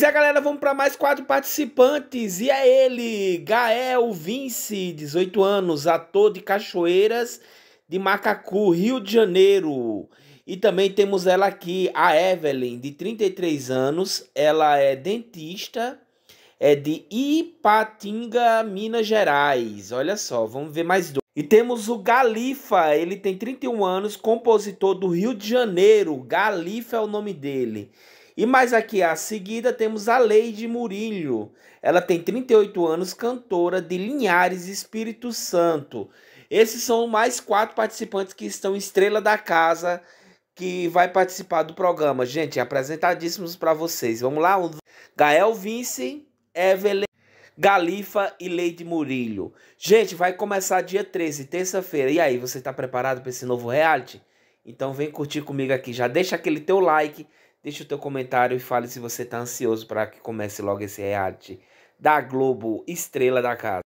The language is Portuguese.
E é, galera, vamos para mais quatro participantes. E é ele, Gael Vince, 18 anos, ator de Cachoeiras de Macacu, Rio de Janeiro. E também temos ela aqui, a Evelyn, de 33 anos. Ela é dentista, é de Ipatinga, Minas Gerais. Olha só, vamos ver mais dois. E temos o Galifa, ele tem 31 anos, compositor do Rio de Janeiro. Galifa é o nome dele. E mais aqui a seguida temos a Leide Murilho. Ela tem 38 anos, cantora de Linhares, Espírito Santo. Esses são mais quatro participantes que estão estrela da casa que vai participar do programa. Gente, apresentadíssimos para vocês. Vamos lá? Gael Vince, Evelyn Galifa e Leite Murilo. Gente, vai começar dia 13, terça-feira. E aí, você está preparado para esse novo reality? Então vem curtir comigo aqui. Já deixa aquele teu like, deixa o teu comentário e fale se você está ansioso para que comece logo esse reality da Globo, estrela da casa.